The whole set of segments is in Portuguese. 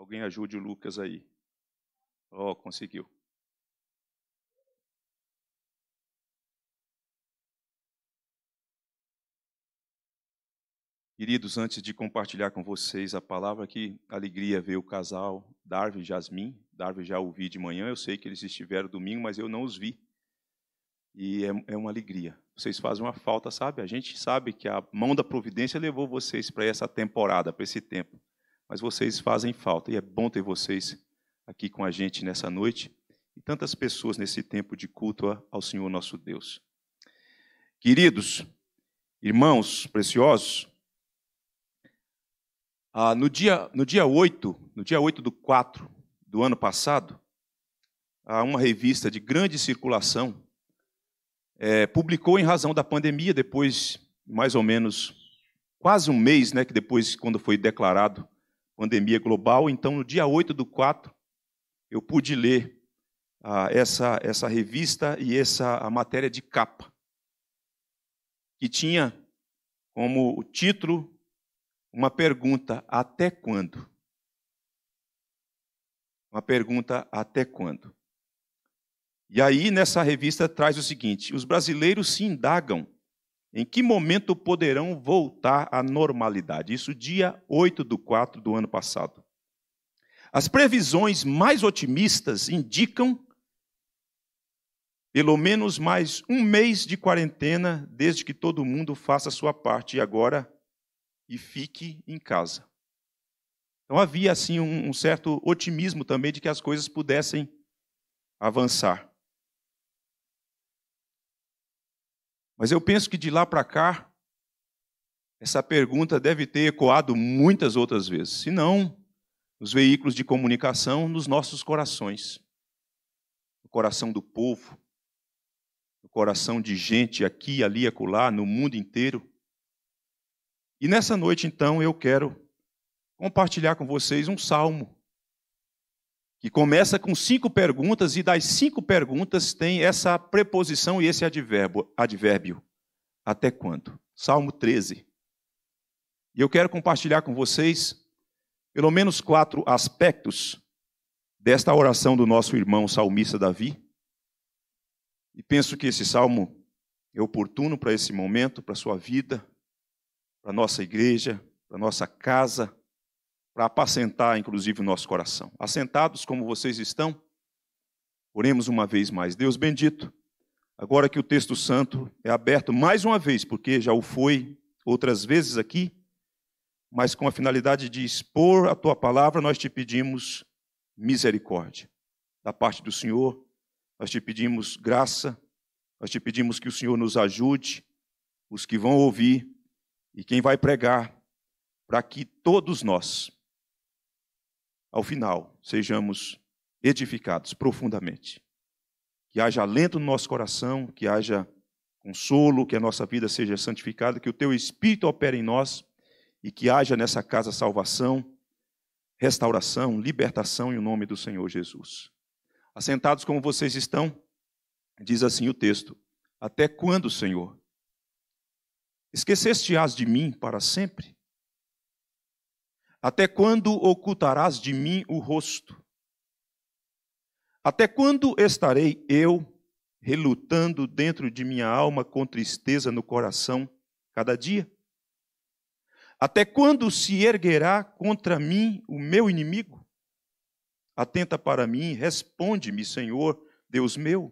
Alguém ajude o Lucas aí. oh, conseguiu. Queridos, antes de compartilhar com vocês a palavra, que alegria ver o casal Darwin e Jasmin. Darwin já ouvi de manhã, eu sei que eles estiveram domingo, mas eu não os vi. E é, é uma alegria. Vocês fazem uma falta, sabe? A gente sabe que a mão da providência levou vocês para essa temporada, para esse tempo mas vocês fazem falta. E é bom ter vocês aqui com a gente nessa noite e tantas pessoas nesse tempo de culto ao Senhor nosso Deus. Queridos, irmãos preciosos, ah, no, dia, no dia 8, no dia 8 do 4 do ano passado, uma revista de grande circulação é, publicou, em razão da pandemia, depois mais ou menos quase um mês, né, que depois, quando foi declarado pandemia global. Então, no dia 8 do 4, eu pude ler ah, essa, essa revista e essa a matéria de capa, que tinha como título uma pergunta: até quando? Uma pergunta: até quando? E aí, nessa revista, traz o seguinte: os brasileiros se indagam em que momento poderão voltar à normalidade? Isso dia 8 do 4 do ano passado. As previsões mais otimistas indicam pelo menos mais um mês de quarentena, desde que todo mundo faça a sua parte agora e fique em casa. Então havia assim um, certo otimismo também de que as coisas pudessem avançar. Mas eu penso que de lá para cá, essa pergunta deve ter ecoado muitas outras vezes, se não nos veículos de comunicação, nos nossos corações, no coração do povo, no coração de gente aqui, ali, acolá, no mundo inteiro. E nessa noite, então, eu quero compartilhar com vocês um salmo que começa com cinco perguntas, e das cinco perguntas tem essa preposição e esse advérbio, advérbio. Até quando? Salmo 13. E eu quero compartilhar com vocês pelo menos quatro aspectos desta oração do nosso irmão salmista Davi. E penso que esse salmo é oportuno para esse momento, para a sua vida, para a nossa igreja, para a nossa casa, para apacentar, inclusive, o nosso coração. Assentados como vocês estão, oremos uma vez mais. Deus bendito, agora que o texto santo é aberto mais uma vez, porque já o foi outras vezes aqui, mas com a finalidade de expor a tua palavra, nós te pedimos misericórdia. Da parte do Senhor, nós te pedimos graça, nós te pedimos que o Senhor nos ajude, os que vão ouvir e quem vai pregar, para que todos nós ao final sejamos edificados profundamente. Que haja alento no nosso coração, que haja consolo, que a nossa vida seja santificada, que o teu espírito opere em nós e que haja nessa casa salvação, restauração, libertação em nome do Senhor Jesus. Assentados como vocês estão, diz assim o texto: Até quando, Senhor? Esqueceste-as de mim para sempre? Até quando ocultarás de mim o rosto? Até quando estarei eu relutando dentro de minha alma com tristeza no coração cada dia? Até quando se erguerá contra mim o meu inimigo? Atenta para mim, responde-me, Senhor, Deus meu.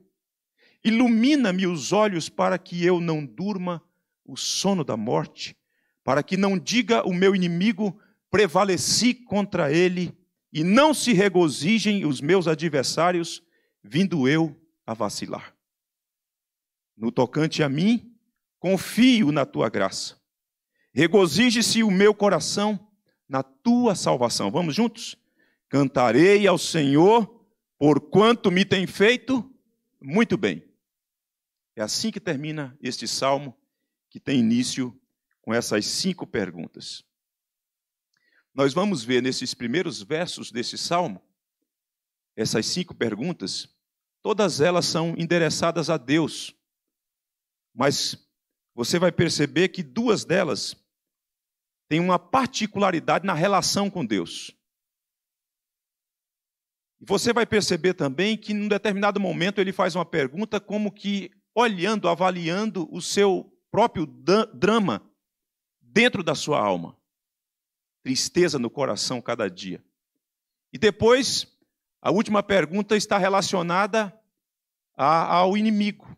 Ilumina-me os olhos para que eu não durma o sono da morte, para que não diga o meu inimigo, prevaleci contra ele, e não se regozijem os meus adversários, vindo eu a vacilar. No tocante a mim, confio na tua graça. Regozije-se o meu coração na tua salvação. Vamos juntos? Cantarei ao Senhor, por quanto me tem feito muito bem. É assim que termina este salmo, que tem início com essas cinco perguntas. Nós vamos ver nesses primeiros versos desse salmo, essas cinco perguntas, todas elas são endereçadas a Deus. Mas você vai perceber que duas delas têm uma particularidade na relação com Deus. E você vai perceber também que, num determinado momento, ele faz uma pergunta como que olhando, avaliando o seu próprio drama dentro da sua alma tristeza no coração cada dia. E depois, a última pergunta está relacionada a, ao inimigo,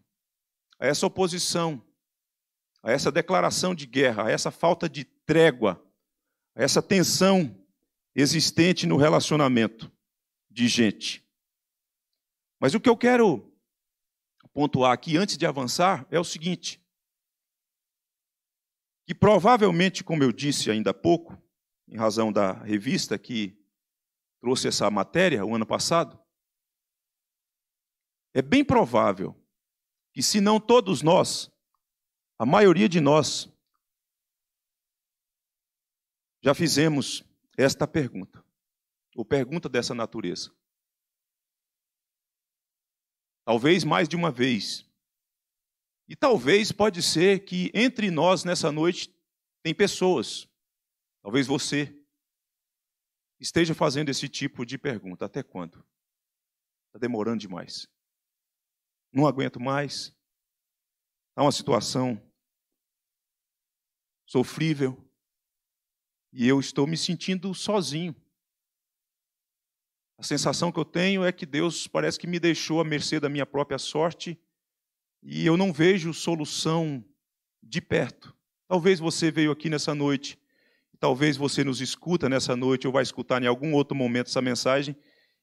a essa oposição, a essa declaração de guerra, a essa falta de trégua, a essa tensão existente no relacionamento de gente. Mas o que eu quero pontuar aqui antes de avançar é o seguinte: que provavelmente, como eu disse ainda há pouco, em razão da revista que trouxe essa matéria o ano passado, é bem provável que, se não todos nós, a maioria de nós, já fizemos esta pergunta, ou pergunta dessa natureza. Talvez mais de uma vez. E talvez pode ser que entre nós nessa noite tem pessoas Talvez você esteja fazendo esse tipo de pergunta: até quando? Está demorando demais. Não aguento mais. Está uma situação sofrível e eu estou me sentindo sozinho. A sensação que eu tenho é que Deus parece que me deixou à mercê da minha própria sorte e eu não vejo solução de perto. Talvez você veio aqui nessa noite talvez você nos escuta nessa noite ou vai escutar em algum outro momento essa mensagem,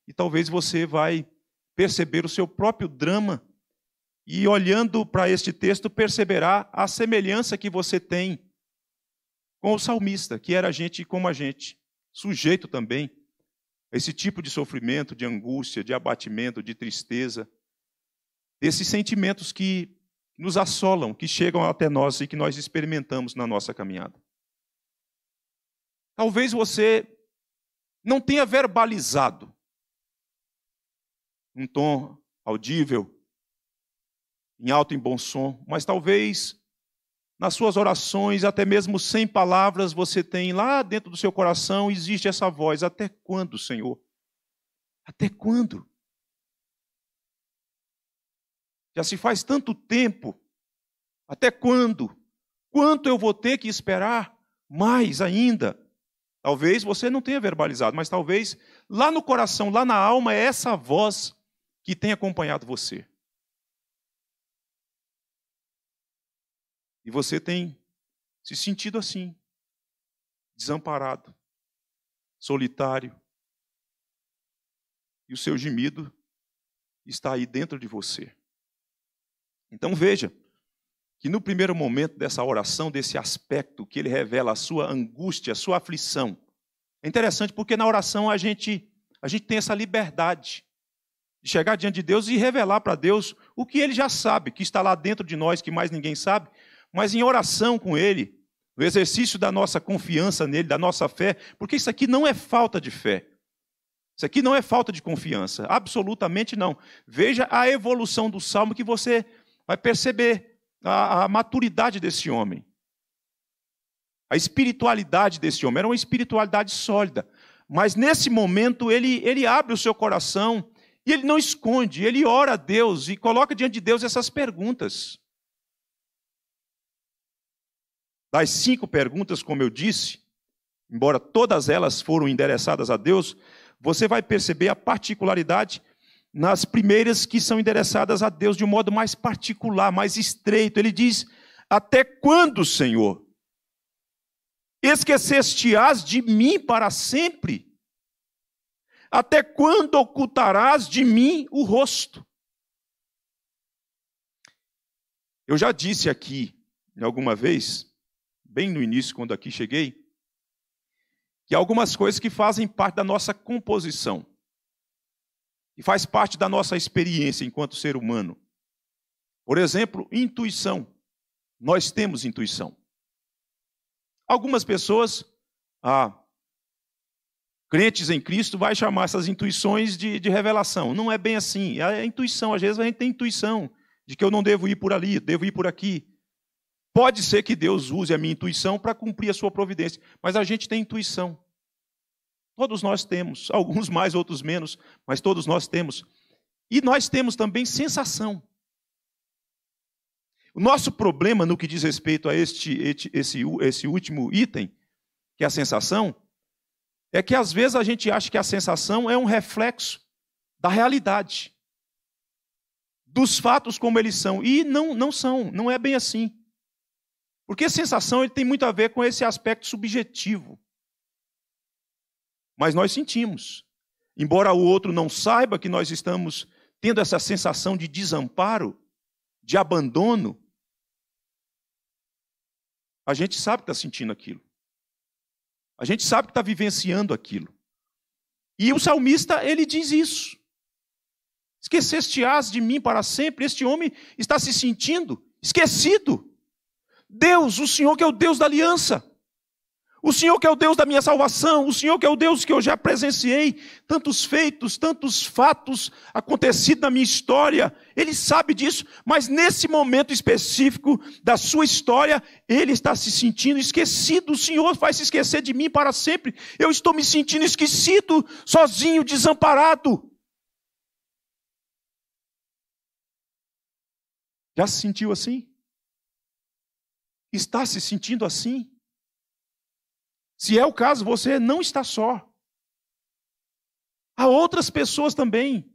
e talvez você vai perceber o seu próprio drama e olhando para este texto perceberá a semelhança que você tem com o salmista, que era gente como a gente, sujeito também a esse tipo de sofrimento, de angústia, de abatimento, de tristeza, desses sentimentos que nos assolam, que chegam até nós e que nós experimentamos na nossa caminhada. Talvez você não tenha verbalizado um tom audível, em alto e bom som, mas talvez nas suas orações, até mesmo sem palavras, você tem lá dentro do seu coração existe essa voz: até quando, Senhor? Até quando? Já se faz tanto tempo. Até quando? Quanto eu vou ter que esperar mais ainda? Talvez você não tenha verbalizado, mas talvez lá no coração, lá na alma, é essa voz que tem acompanhado você. E você tem se sentido assim, desamparado, solitário. E o seu gemido está aí dentro de você. Então veja, que no primeiro momento dessa oração, desse aspecto que ele revela a sua angústia, a sua aflição. É interessante porque na oração a gente a gente tem essa liberdade de chegar diante de Deus e revelar para Deus o que ele já sabe, que está lá dentro de nós, que mais ninguém sabe, mas em oração com ele, no exercício da nossa confiança nele, da nossa fé, porque isso aqui não é falta de fé. Isso aqui não é falta de confiança, absolutamente não. Veja a evolução do salmo que você vai perceber a, a maturidade desse homem, a espiritualidade desse homem. Era uma espiritualidade sólida. Mas nesse momento ele, ele abre o seu coração e ele não esconde, ele ora a Deus e coloca diante de Deus essas perguntas. Das cinco perguntas, como eu disse, embora todas elas foram endereçadas a Deus, você vai perceber a particularidade nas primeiras que são endereçadas a Deus de um modo mais particular, mais estreito. Ele diz: Até quando, Senhor? Esqueceste-ás de mim para sempre? Até quando ocultarás de mim o rosto? Eu já disse aqui, né, alguma vez, bem no início, quando aqui cheguei, que algumas coisas que fazem parte da nossa composição e faz parte da nossa experiência enquanto ser humano. Por exemplo, intuição. Nós temos intuição. Algumas pessoas, ah, crentes em Cristo, vai chamar essas intuições de, de revelação. Não é bem assim. É a intuição. Às vezes a gente tem intuição de que eu não devo ir por ali, devo ir por aqui. Pode ser que Deus use a minha intuição para cumprir a sua providência, mas a gente tem intuição. Todos nós temos, alguns mais, outros menos, mas todos nós temos. E nós temos também sensação. O nosso problema no que diz respeito a este, este esse, esse último item, que é a sensação, é que às vezes a gente acha que a sensação é um reflexo da realidade, dos fatos como eles são. E não, não são, não é bem assim. Porque sensação ele tem muito a ver com esse aspecto subjetivo mas nós sentimos. Embora o outro não saiba que nós estamos tendo essa sensação de desamparo, de abandono, a gente sabe que está sentindo aquilo. A gente sabe que está vivenciando aquilo. E o salmista, ele diz isso. esqueceste as de mim para sempre. Este homem está se sentindo esquecido. Deus, o Senhor que é o Deus da aliança, o Senhor que é o Deus da minha salvação, o Senhor que é o Deus que eu já presenciei, tantos feitos, tantos fatos acontecidos na minha história, Ele sabe disso, mas nesse momento específico da sua história, Ele está se sentindo esquecido. O Senhor vai se esquecer de mim para sempre. Eu estou me sentindo esquecido, sozinho, desamparado. Já se sentiu assim? Está se sentindo assim? Se é o caso, você não está só. Há outras pessoas também.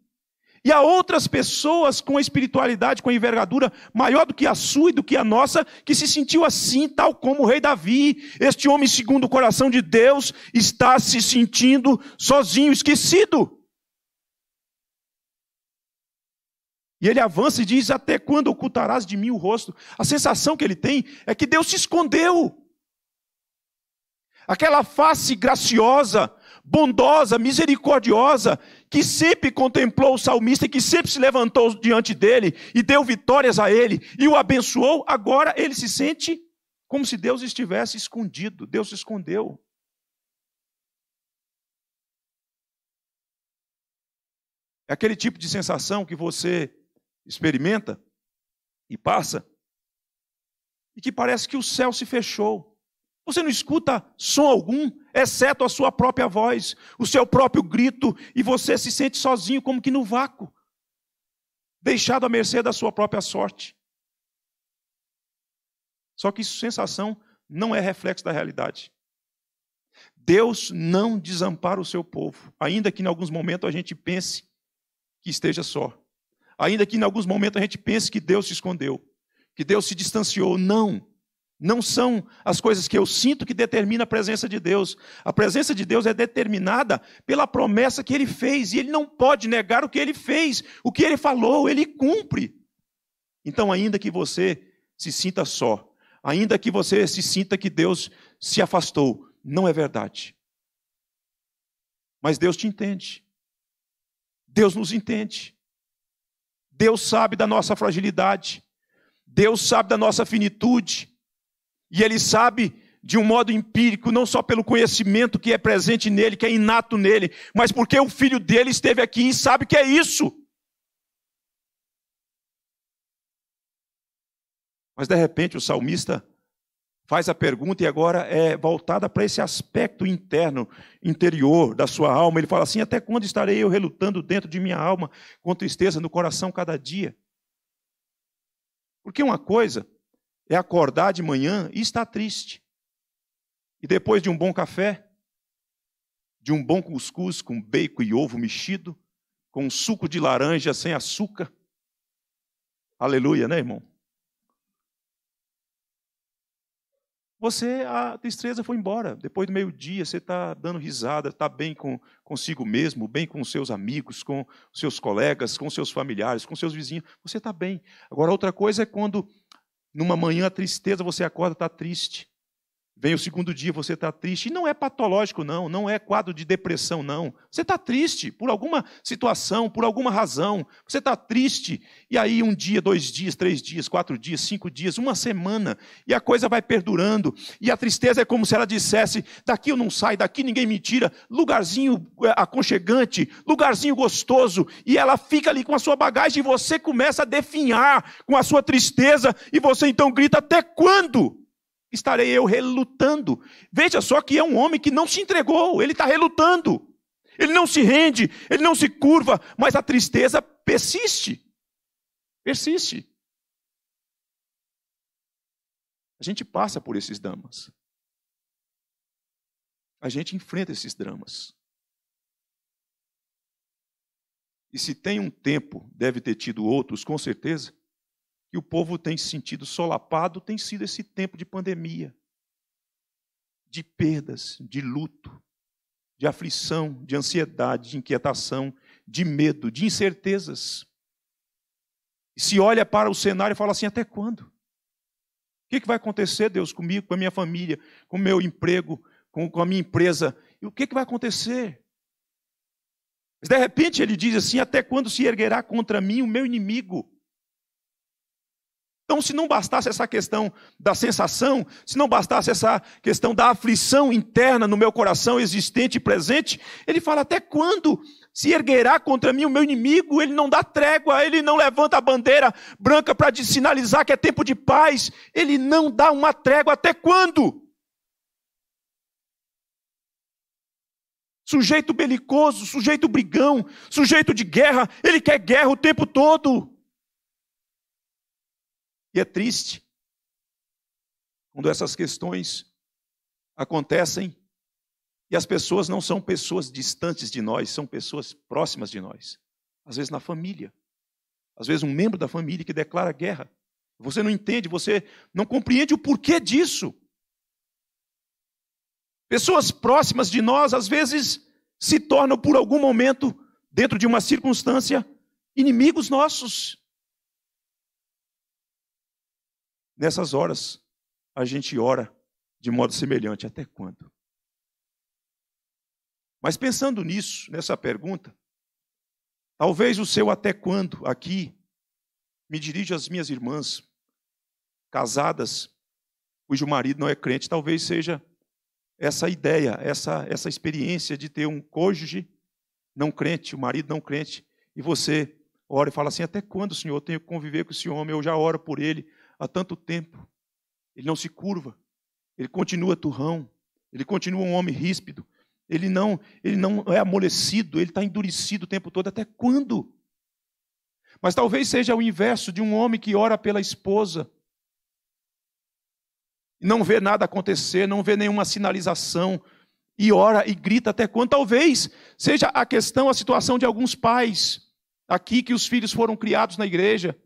E há outras pessoas com a espiritualidade, com a envergadura maior do que a sua e do que a nossa, que se sentiu assim, tal como o rei Davi. Este homem, segundo o coração de Deus, está se sentindo sozinho, esquecido. E ele avança e diz: Até quando ocultarás de mim o rosto? A sensação que ele tem é que Deus se escondeu aquela face graciosa, bondosa, misericordiosa, que sempre contemplou o salmista, que sempre se levantou diante dele e deu vitórias a ele e o abençoou, agora ele se sente como se Deus estivesse escondido, Deus se escondeu. É aquele tipo de sensação que você experimenta e passa, e que parece que o céu se fechou. Você não escuta som algum, exceto a sua própria voz, o seu próprio grito, e você se sente sozinho, como que no vácuo, deixado à mercê da sua própria sorte. Só que isso, sensação não é reflexo da realidade. Deus não desampara o seu povo, ainda que em alguns momentos a gente pense que esteja só. Ainda que em alguns momentos a gente pense que Deus se escondeu, que Deus se distanciou. Não. Não são as coisas que eu sinto que determina a presença de Deus. A presença de Deus é determinada pela promessa que ele fez, e ele não pode negar o que ele fez, o que ele falou, ele cumpre. Então, ainda que você se sinta só, ainda que você se sinta que Deus se afastou, não é verdade. Mas Deus te entende. Deus nos entende. Deus sabe da nossa fragilidade. Deus sabe da nossa finitude. E ele sabe de um modo empírico, não só pelo conhecimento que é presente nele, que é inato nele, mas porque o filho dele esteve aqui e sabe que é isso. Mas de repente o salmista faz a pergunta e agora é voltada para esse aspecto interno, interior da sua alma. Ele fala assim: Até quando estarei eu relutando dentro de minha alma com tristeza no coração cada dia? Porque uma coisa é acordar de manhã e estar triste. E depois de um bom café, de um bom cuscuz com bacon e ovo mexido, com suco de laranja sem açúcar. Aleluia, né, irmão? Você, a tristeza foi embora. Depois do meio-dia, você está dando risada, está bem com, consigo mesmo, bem com seus amigos, com seus colegas, com seus familiares, com seus vizinhos. Você está bem. Agora, outra coisa é quando numa manhã a tristeza, você acorda, está triste. Vem o segundo dia, você está triste. E não é patológico, não, não é quadro de depressão, não. Você está triste por alguma situação, por alguma razão. Você está triste. E aí, um dia, dois dias, três dias, quatro dias, cinco dias, uma semana. E a coisa vai perdurando. E a tristeza é como se ela dissesse: daqui eu não saio, daqui ninguém me tira. Lugarzinho eh, aconchegante, lugarzinho gostoso. E ela fica ali com a sua bagagem e você começa a definhar com a sua tristeza. E você então grita: até quando? estarei eu relutando. Veja só que é um homem que não se entregou, ele está relutando. Ele não se rende, ele não se curva, mas a tristeza persiste. Persiste. A gente passa por esses dramas. A gente enfrenta esses dramas. E se tem um tempo, deve ter tido outros, com certeza, que o povo tem sentido solapado tem sido esse tempo de pandemia, de perdas, de luto, de aflição, de ansiedade, de inquietação, de medo, de incertezas. E se olha para o cenário e fala assim: até quando? O que vai acontecer, Deus, comigo, com a minha família, com o meu emprego, com a minha empresa? E o que vai acontecer? Mas de repente ele diz assim: Até quando se erguerá contra mim o meu inimigo? Então, se não bastasse essa questão da sensação, se não bastasse essa questão da aflição interna no meu coração existente e presente, ele fala: até quando se erguerá contra mim o meu inimigo? Ele não dá trégua, ele não levanta a bandeira branca para sinalizar que é tempo de paz, ele não dá uma trégua. Até quando? Sujeito belicoso, sujeito brigão, sujeito de guerra, ele quer guerra o tempo todo. E é triste quando essas questões acontecem e as pessoas não são pessoas distantes de nós, são pessoas próximas de nós. Às vezes na família, às vezes um membro da família que declara guerra. Você não entende, você não compreende o porquê disso. Pessoas próximas de nós, às vezes, se tornam por algum momento, dentro de uma circunstância, inimigos nossos. Nessas horas, a gente ora de modo semelhante. Até quando? Mas pensando nisso, nessa pergunta, talvez o seu até quando aqui me dirija às minhas irmãs casadas cujo marido não é crente, talvez seja essa ideia, essa essa experiência de ter um cônjuge não crente, o marido não crente, e você ora e fala assim: até quando, Senhor, eu tenho que conviver com esse homem? Eu já oro por ele há tanto tempo. Ele não se curva, ele continua turrão, ele continua um homem ríspido, ele não, ele não é amolecido, ele está endurecido o tempo todo. Até quando? Mas talvez seja o inverso de um homem que ora pela esposa não vê nada acontecer, não vê nenhuma sinalização, e ora e grita até quando. Talvez seja a questão, a situação de alguns pais aqui que os filhos foram criados na igreja,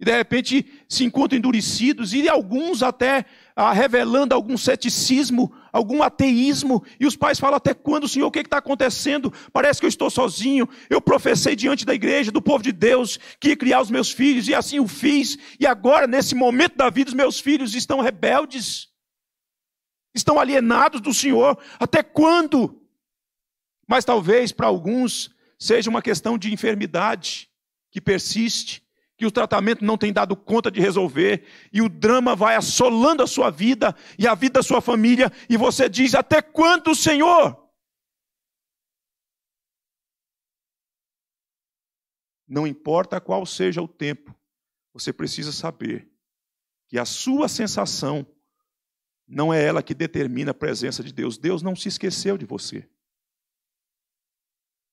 e de repente se encontram endurecidos, e alguns até ah, revelando algum ceticismo, algum ateísmo, e os pais falam: Até quando, Senhor, o que é está acontecendo? Parece que eu estou sozinho. Eu professei diante da igreja, do povo de Deus, que ia criar os meus filhos, e assim o fiz, e agora, nesse momento da vida, os meus filhos estão rebeldes, estão alienados do Senhor. Até quando? Mas talvez para alguns seja uma questão de enfermidade que persiste e o tratamento não tem dado conta de resolver, e o drama vai assolando a sua vida e a vida da sua família, e você diz: Até quando, Senhor? Não importa qual seja o tempo, você precisa saber que a sua sensação não é ela que determina a presença de Deus. Deus não se esqueceu de você.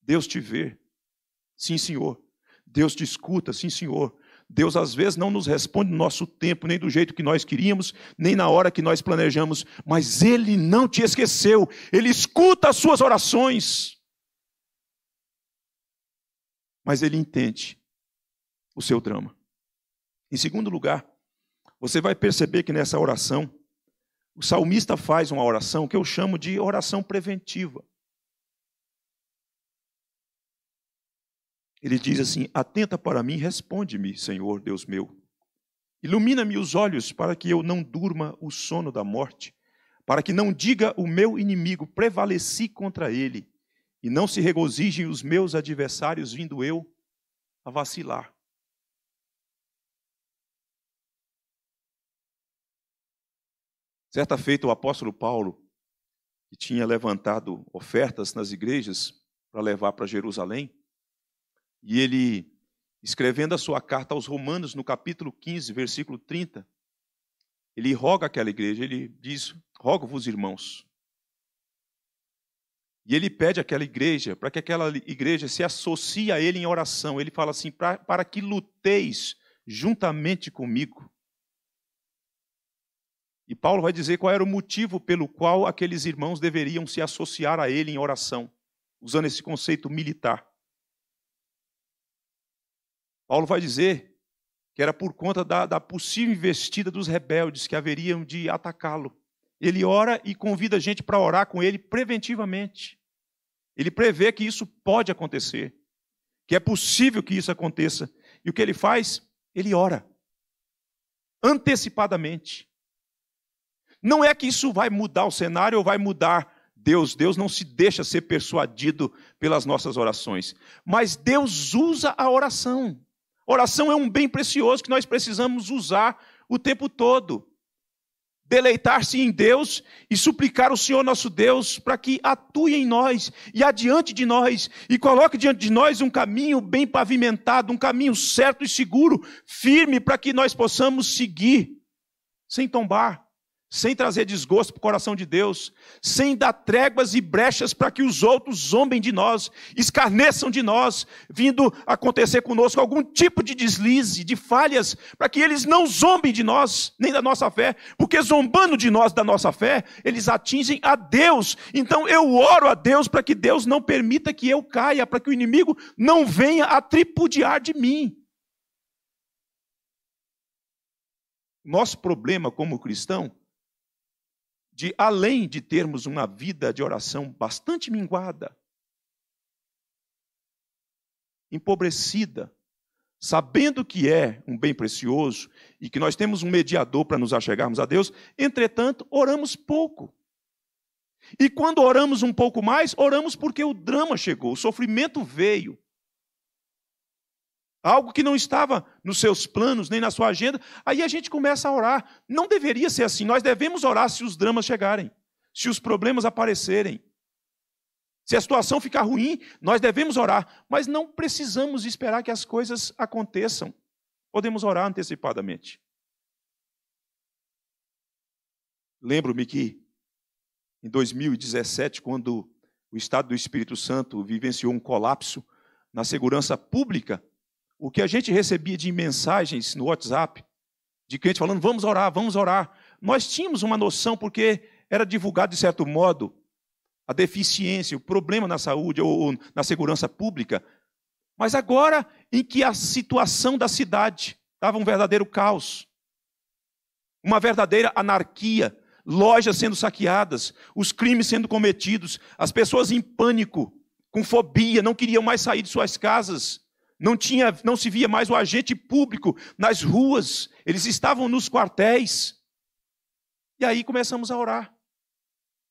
Deus te vê, sim, senhor. Deus te escuta, sim, senhor. Deus às vezes não nos responde no nosso tempo, nem do jeito que nós queríamos, nem na hora que nós planejamos, mas Ele não te esqueceu, Ele escuta as suas orações. Mas Ele entende o seu drama. Em segundo lugar, você vai perceber que nessa oração, o salmista faz uma oração que eu chamo de oração preventiva. Ele diz assim: Atenta para mim, responde-me, Senhor Deus meu. Ilumina-me os olhos para que eu não durma o sono da morte, para que não diga o meu inimigo, prevaleci contra ele, e não se regozijem os meus adversários, vindo eu a vacilar. Certa feita, o apóstolo Paulo, que tinha levantado ofertas nas igrejas para levar para Jerusalém, e ele, escrevendo a sua carta aos Romanos, no capítulo 15, versículo 30, ele roga aquela igreja, ele diz: Rogo-vos, irmãos. E ele pede àquela igreja, para que aquela igreja se associe a ele em oração. Ele fala assim: para que luteis juntamente comigo. E Paulo vai dizer qual era o motivo pelo qual aqueles irmãos deveriam se associar a ele em oração, usando esse conceito militar. Paulo vai dizer que era por conta da, da possível investida dos rebeldes que haveriam de atacá-lo. Ele ora e convida a gente para orar com ele preventivamente. Ele prevê que isso pode acontecer, que é possível que isso aconteça. E o que ele faz? Ele ora antecipadamente. Não é que isso vai mudar o cenário ou vai mudar Deus. Deus não se deixa ser persuadido pelas nossas orações. Mas Deus usa a oração. Oração é um bem precioso que nós precisamos usar o tempo todo. Deleitar-se em Deus e suplicar ao Senhor nosso Deus para que atue em nós e adiante de nós e coloque diante de nós um caminho bem pavimentado, um caminho certo e seguro, firme, para que nós possamos seguir sem tombar sem trazer desgosto para o coração de Deus, sem dar tréguas e brechas para que os outros zombem de nós, escarneçam de nós, vindo acontecer conosco algum tipo de deslize, de falhas, para que eles não zombem de nós, nem da nossa fé, porque zombando de nós, da nossa fé, eles atingem a Deus. Então eu oro a Deus para que Deus não permita que eu caia, para que o inimigo não venha a tripudiar de mim. Nosso problema como cristão de além de termos uma vida de oração bastante minguada, empobrecida, sabendo que é um bem precioso e que nós temos um mediador para nos achegarmos a Deus, entretanto, oramos pouco. E quando oramos um pouco mais, oramos porque o drama chegou, o sofrimento veio algo que não estava nos seus planos, nem na sua agenda, aí a gente começa a orar. Não deveria ser assim. Nós devemos orar se os dramas chegarem, se os problemas aparecerem. Se a situação ficar ruim, nós devemos orar, mas não precisamos esperar que as coisas aconteçam. Podemos orar antecipadamente. Lembro-me que em 2017, quando o estado do Espírito Santo vivenciou um colapso na segurança pública, o que a gente recebia de mensagens no WhatsApp, de crente falando, vamos orar, vamos orar. Nós tínhamos uma noção, porque era divulgado, de certo modo, a deficiência, o problema na saúde ou, ou na segurança pública. Mas agora, em que a situação da cidade estava um verdadeiro caos, uma verdadeira anarquia, lojas sendo saqueadas, os crimes sendo cometidos, as pessoas em pânico, com fobia, não queriam mais sair de suas casas, não tinha, não se via mais o agente público nas ruas, eles estavam nos quartéis. E aí começamos a orar.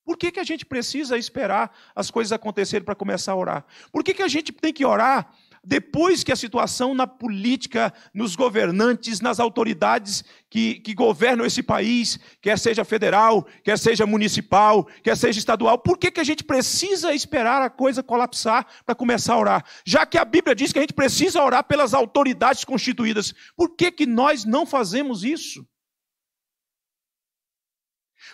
Por que, que a gente precisa esperar as coisas acontecerem para começar a orar? Por que, que a gente tem que orar depois que a situação na política, nos governantes, nas autoridades que, que governam esse país, quer seja federal, quer seja municipal, quer seja estadual, por que, que a gente precisa esperar a coisa colapsar para começar a orar? Já que a Bíblia diz que a gente precisa orar pelas autoridades constituídas, por que, que nós não fazemos isso?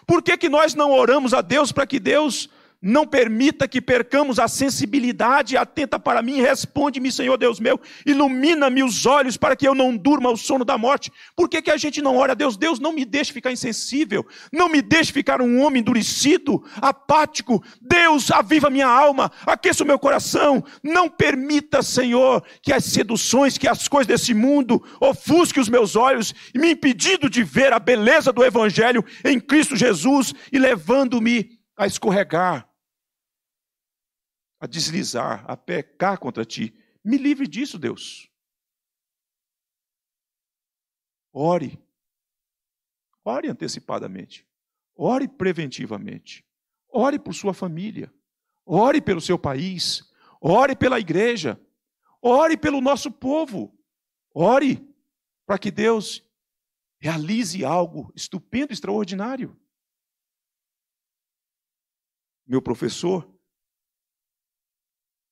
Por que, que nós não oramos a Deus para que Deus não permita que percamos a sensibilidade, atenta para mim, responde-me, Senhor Deus meu, ilumina-me os olhos para que eu não durma o sono da morte. Por que, que a gente não ora a Deus? Deus, não me deixe ficar insensível, não me deixe ficar um homem endurecido, apático. Deus, aviva minha alma, aqueça o meu coração. Não permita, Senhor, que as seduções, que as coisas desse mundo ofusquem os meus olhos, me impedindo de ver a beleza do Evangelho em Cristo Jesus e levando-me a escorregar, a deslizar, a pecar contra ti. Me livre disso, Deus. Ore. Ore antecipadamente. Ore preventivamente. Ore por sua família. Ore pelo seu país. Ore pela igreja. Ore pelo nosso povo. Ore para que Deus realize algo estupendo, extraordinário meu professor,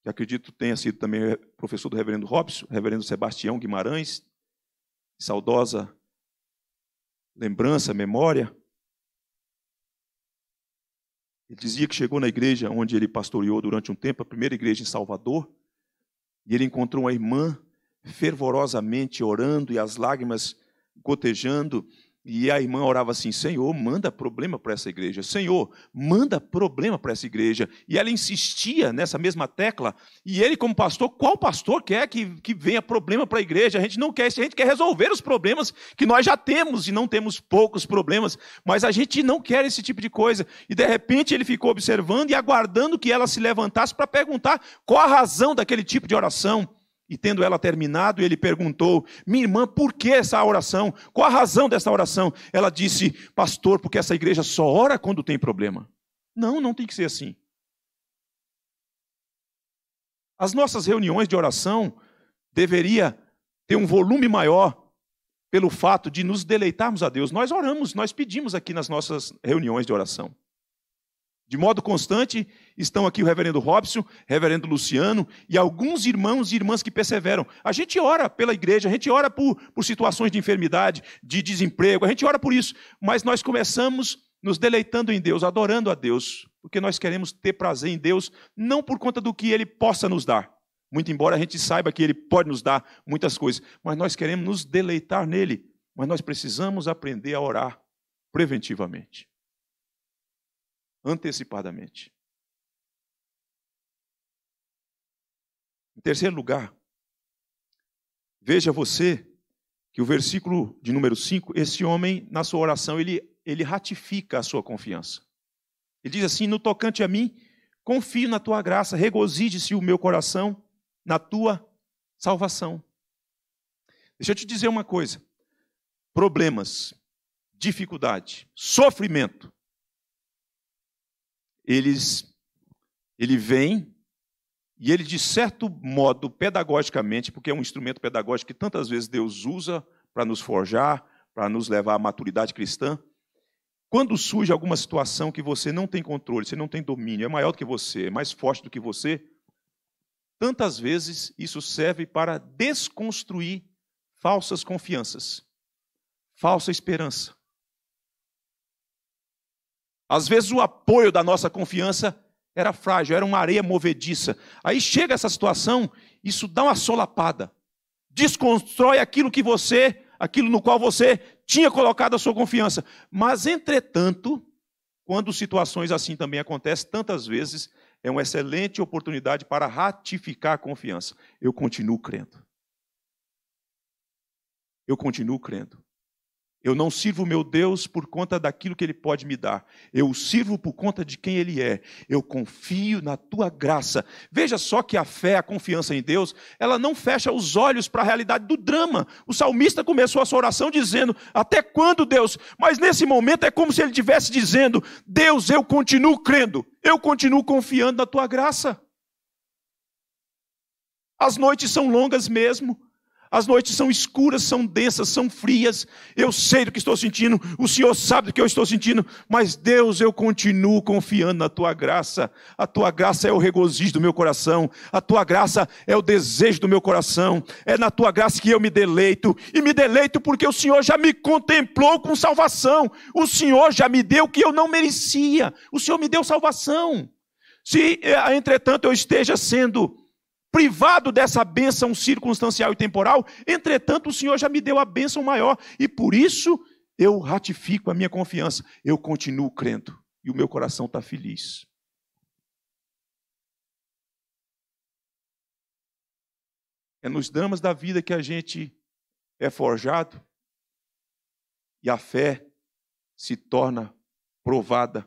que acredito tenha sido também eh, professor do reverendo Robson, reverendo Sebastião Guimarães, saudosa lembrança, memória. Ele dizia que chegou na igreja onde ele pastoreou durante um tempo, a primeira igreja em Salvador, e ele encontrou uma irmã fervorosamente orando e as lágrimas gotejando, e a irmã orava assim: Senhor, manda problema para essa igreja. Senhor, manda problema para essa igreja. E ela insistia nessa mesma tecla. E ele, como pastor, qual pastor quer que, que venha problema para a igreja? A gente não quer isso, a gente quer resolver os problemas que nós já temos. E não temos poucos problemas, mas a gente não quer esse tipo de coisa. E de repente ele ficou observando e aguardando que ela se levantasse para perguntar qual a razão daquele tipo de oração. E tendo ela terminado, ele perguntou: Minha irmã, por que essa oração? Qual a razão dessa oração? Ela disse: Pastor, porque essa igreja só ora quando tem problema. Não, não tem que ser assim. As nossas reuniões de oração deveria ter um volume maior pelo fato de nos deleitarmos a Deus. Nós oramos, nós pedimos aqui nas nossas reuniões de oração. De modo constante, estão aqui o reverendo Robson, o reverendo Luciano e alguns irmãos e irmãs que perseveram. A gente ora pela igreja, a gente ora por, por situações de enfermidade, de desemprego, a gente ora por isso, mas nós começamos nos deleitando em Deus, adorando a Deus, porque nós queremos ter prazer em Deus, não por conta do que Ele possa nos dar, muito embora a gente saiba que Ele pode nos dar muitas coisas, mas nós queremos nos deleitar nele, mas nós precisamos aprender a orar preventivamente antecipadamente. Em terceiro lugar, veja você que o versículo de número 5, esse homem, na sua oração, ele, ele ratifica a sua confiança. Ele diz assim: No tocante a mim, confio na tua graça, regozije-se o meu coração na tua salvação. Deixa eu te dizer uma coisa: problemas, dificuldade, sofrimento eles, ele vem e ele, de certo modo, pedagogicamente, porque é um instrumento pedagógico que tantas vezes Deus usa para nos forjar, para nos levar à maturidade cristã, quando surge alguma situação que você não tem controle, você não tem domínio, é maior do que você, é mais forte do que você, tantas vezes isso serve para desconstruir falsas confianças, falsa esperança, às vezes o apoio da nossa confiança era frágil, era uma areia movediça. Aí chega essa situação, isso dá uma solapada. Desconstrói aquilo que você, aquilo no qual você tinha colocado a sua confiança. Mas, entretanto, quando situações assim também acontecem, tantas vezes é uma excelente oportunidade para ratificar a confiança. Eu continuo crendo. Eu continuo crendo. Eu não sirvo meu Deus por conta daquilo que Ele pode me dar. Eu o sirvo por conta de quem Ele é. Eu confio na Tua graça. Veja só que a fé, a confiança em Deus, ela não fecha os olhos para a realidade do drama. O salmista começou a sua oração dizendo: Até quando, Deus? Mas nesse momento é como se ele estivesse dizendo: Deus, eu continuo crendo. Eu continuo confiando na Tua graça. As noites são longas mesmo. As noites são escuras, são densas, são frias. Eu sei do que estou sentindo, o Senhor sabe do que eu estou sentindo, mas Deus, eu continuo confiando na tua graça. A tua graça é o regozijo do meu coração, a tua graça é o desejo do meu coração. É na tua graça que eu me deleito, e me deleito porque o Senhor já me contemplou com salvação. O Senhor já me deu o que eu não merecia. O Senhor me deu salvação. Se, eh, entretanto, eu esteja sendo privado dessa bênção circunstancial e temporal, entretanto o Senhor já me deu a bênção maior e por isso eu ratifico a minha confiança, eu continuo crendo e o meu coração está feliz. É nos dramas da vida que a gente é forjado e a fé se torna provada,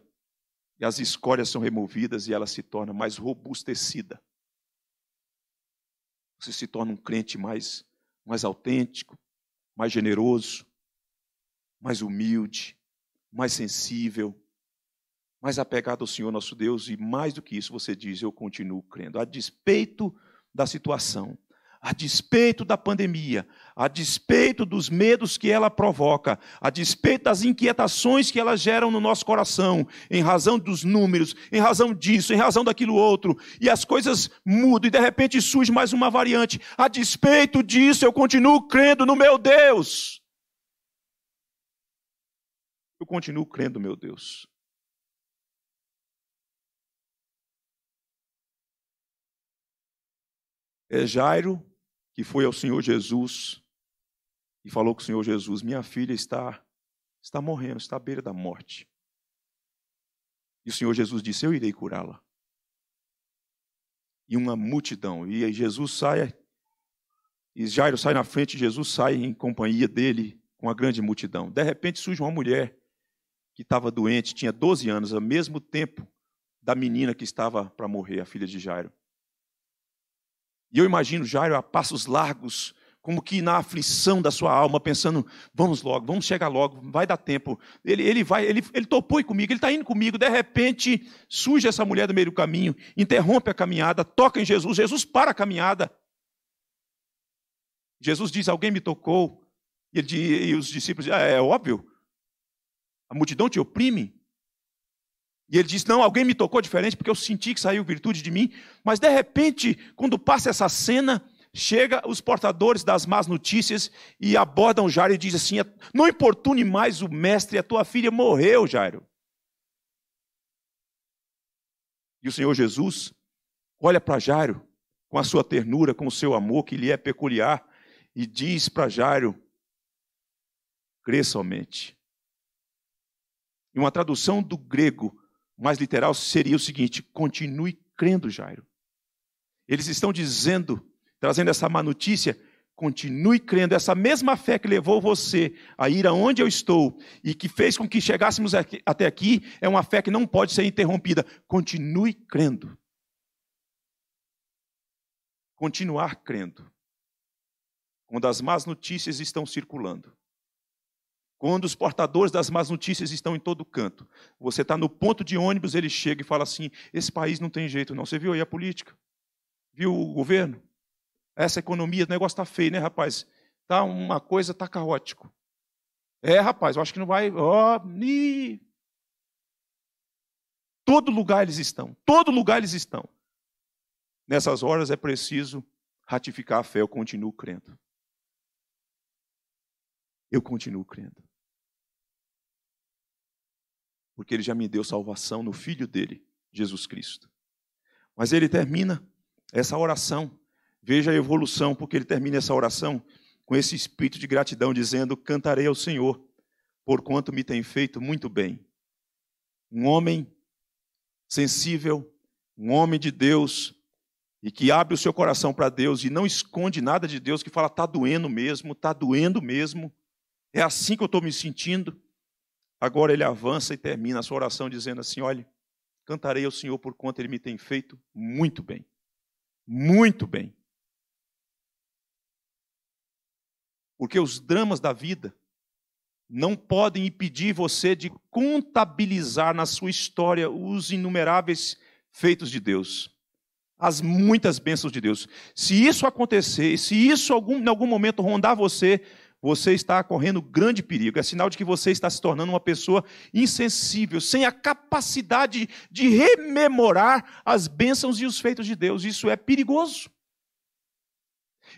e as escórias são removidas e ela se torna mais robustecida você se torna um crente mais, mais autêntico, mais generoso, mais humilde, mais sensível, mais apegado ao Senhor nosso Deus e mais do que isso você diz, eu continuo crendo, a despeito da situação, a despeito da pandemia, a despeito dos medos que ela provoca, a despeito das inquietações que elas geram no nosso coração, em razão dos números, em razão disso, em razão daquilo outro, e as coisas mudam e de repente surge mais uma variante. A despeito disso, eu continuo crendo no meu Deus. Eu continuo crendo meu Deus. É Jairo que foi ao Senhor Jesus e falou com o Senhor Jesus: Minha filha está, está morrendo, está à beira da morte. E o Senhor Jesus disse: Eu irei curá-la. E uma multidão. E Jesus sai, e Jairo sai na frente, Jesus sai em companhia dele com a grande multidão. De repente surge uma mulher que estava doente, tinha 12 anos, ao mesmo tempo da menina que estava para morrer, a filha de Jairo. E eu imagino Jairo a passos largos, como que na aflição da sua alma, pensando: vamos logo, vamos chegar logo, vai dar tempo. Ele, ele vai, ele, ele topou comigo, ele está indo comigo. De repente, surge essa mulher do meio do caminho, interrompe a caminhada, toca em Jesus. Jesus para a caminhada. Jesus diz: Alguém me tocou. E, ele, e os discípulos dizem: é, ah, É óbvio, a multidão te oprime. E ele disse: Não, alguém me tocou diferente porque eu senti que saiu virtude de mim. Mas de repente, quando passa essa cena, chega os portadores das más notícias e abordam Jairo e diz assim: é, Não importune mais o mestre, a tua filha morreu, Jairo. E o Senhor Jesus olha para Jairo com a sua ternura, com o seu amor que lhe é peculiar e diz para Jairo: Crê somente. E uma tradução do grego mais literal seria o seguinte: continue crendo, Jairo. Eles estão dizendo, trazendo essa má notícia, continue crendo. Essa mesma fé que levou você a ir aonde eu estou e que fez com que chegássemos aqui, até aqui, é uma fé que não pode ser interrompida. Continue crendo. Continuar crendo. Quando as más notícias estão circulando, quando os portadores das más notícias estão em todo canto, você está no ponto de ônibus, ele chega e fala assim: esse país não tem jeito, não. Você viu aí a política? Viu o governo? Essa economia, o negócio está feio, né, rapaz? Tá uma coisa, tá caótico. É, rapaz, eu acho que não vai. Ó, oh, Todo lugar eles estão, todo lugar eles estão. Nessas horas é preciso ratificar a fé, eu continuo crendo eu continuo crendo. Porque ele já me deu salvação no filho dele, Jesus Cristo. Mas ele termina essa oração. Veja a evolução, porque ele termina essa oração com esse espírito de gratidão, dizendo: Cantarei ao Senhor, porquanto me tem feito muito bem. Um homem sensível, um homem de Deus, e que abre o seu coração para Deus e não esconde nada de Deus, que fala: Está doendo mesmo, está doendo mesmo. É assim que eu estou me sentindo. Agora ele avança e termina a sua oração dizendo assim: Olha, cantarei ao Senhor por conta ele me tem feito muito bem. Muito bem. Porque os dramas da vida não podem impedir você de contabilizar na sua história os inumeráveis feitos de Deus, as muitas bênçãos de Deus. Se isso acontecer, se isso algum, em algum momento rondar você, você está correndo grande perigo. É sinal de que você está se tornando uma pessoa insensível, sem a capacidade de rememorar as bênçãos e os feitos de Deus. Isso é perigoso.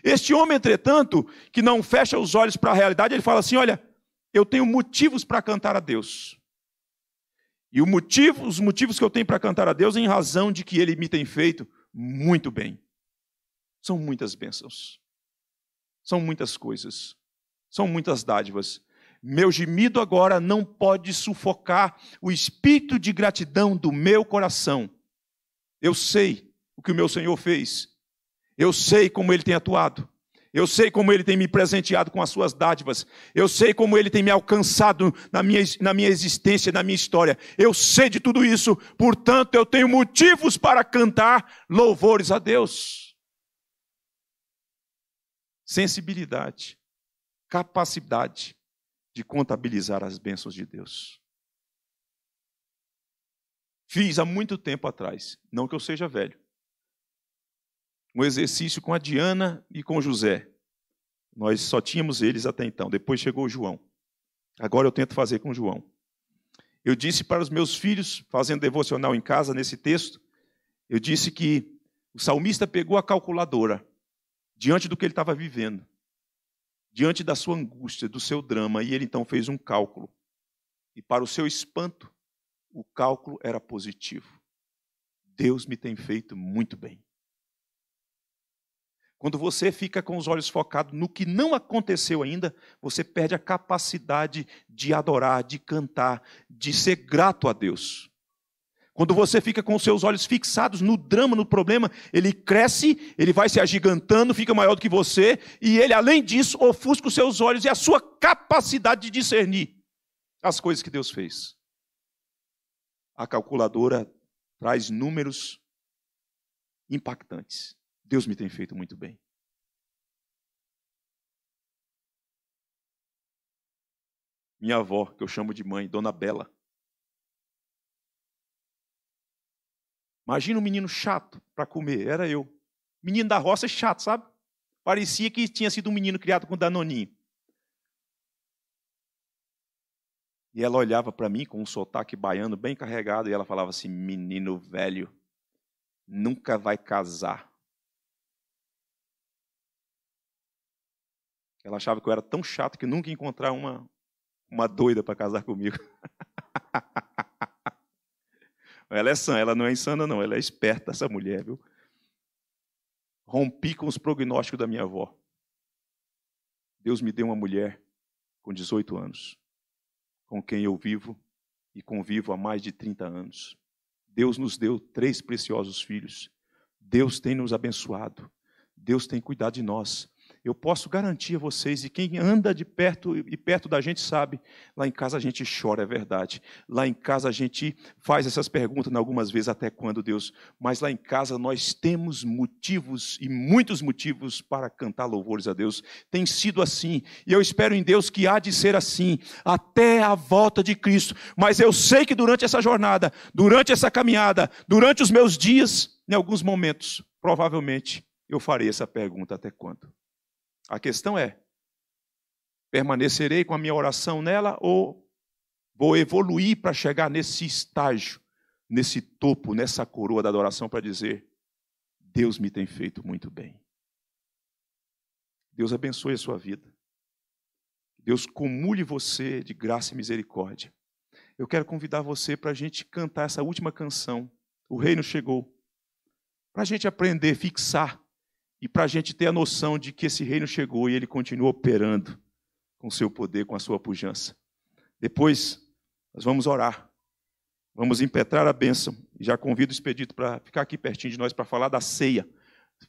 Este homem, entretanto, que não fecha os olhos para a realidade, ele fala assim: Olha, eu tenho motivos para cantar a Deus. E motivo, os motivos que eu tenho para cantar a Deus é em razão de que ele me tem feito muito bem. São muitas bênçãos. São muitas coisas. São muitas dádivas. Meu gemido agora não pode sufocar o espírito de gratidão do meu coração. Eu sei o que o meu Senhor fez. Eu sei como ele tem atuado. Eu sei como ele tem me presenteado com as suas dádivas. Eu sei como ele tem me alcançado na minha, na minha existência, na minha história. Eu sei de tudo isso, portanto, eu tenho motivos para cantar louvores a Deus. Sensibilidade capacidade de contabilizar as bênçãos de Deus. Fiz há muito tempo atrás, não que eu seja velho, um exercício com a Diana e com José. Nós só tínhamos eles até então, depois chegou o João. Agora eu tento fazer com o João. Eu disse para os meus filhos, fazendo devocional em casa nesse texto, eu disse que o salmista pegou a calculadora diante do que ele estava vivendo diante da sua angústia, do seu drama, e ele então fez um cálculo. E para o seu espanto, o cálculo era positivo. Deus me tem feito muito bem. Quando você fica com os olhos focados no que não aconteceu ainda, você perde a capacidade de adorar, de cantar, de ser grato a Deus. Quando você fica com os seus olhos fixados no drama, no problema, ele cresce, ele vai se agigantando, fica maior do que você, e ele, além disso, ofusca os seus olhos e a sua capacidade de discernir as coisas que Deus fez. A calculadora traz números impactantes. Deus me tem feito muito bem. Minha avó, que eu chamo de mãe, Dona Bela, Imagina um menino chato para comer, era eu. Menino da roça é chato, sabe? Parecia que tinha sido um menino criado com danoninho. E ela olhava para mim com um sotaque baiano bem carregado e ela falava assim: "Menino velho, nunca vai casar". Ela achava que eu era tão chato que nunca ia encontrar uma uma doida para casar comigo. Ela é sã, ela não é insana, não. Ela é esperta, essa mulher, viu? Rompi com os prognósticos da minha avó. Deus me deu uma mulher com 18 anos, com quem eu vivo e convivo há mais de 30 anos. Deus nos deu três preciosos filhos. Deus tem nos abençoado. Deus tem cuidado de nós eu posso garantir a vocês, e quem anda de perto e perto da gente sabe, lá em casa a gente chora, é verdade. Lá em casa a gente faz essas perguntas né, algumas vezes, até quando, Deus? Mas lá em casa nós temos motivos e muitos motivos para cantar louvores a Deus. Tem sido assim, e eu espero em Deus que há de ser assim, até a volta de Cristo. Mas eu sei que durante essa jornada, durante essa caminhada, durante os meus dias, em alguns momentos, provavelmente, eu farei essa pergunta até quando? A questão é: permanecerei com a minha oração nela ou vou evoluir para chegar nesse estágio, nesse topo, nessa coroa da adoração para dizer: Deus me tem feito muito bem. Deus abençoe a sua vida. Deus cumule você de graça e misericórdia. Eu quero convidar você para a gente cantar essa última canção. O reino chegou. Para a gente aprender, fixar e para a gente ter a noção de que esse reino chegou e ele continua operando com seu poder, com a sua pujança. Depois, nós vamos orar. Vamos impetrar a bênção. Já convido o expedito para ficar aqui pertinho de nós para falar da ceia.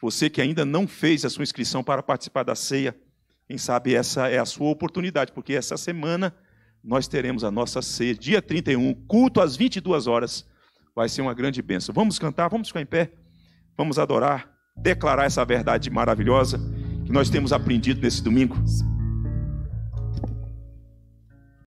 Você que ainda não fez a sua inscrição para participar da ceia, quem sabe essa é a sua oportunidade, porque essa semana nós teremos a nossa ceia, dia 31, culto às 22 horas. Vai ser uma grande bênção. Vamos cantar, vamos ficar em pé, vamos adorar declarar essa verdade maravilhosa que nós temos aprendido nesse domingo.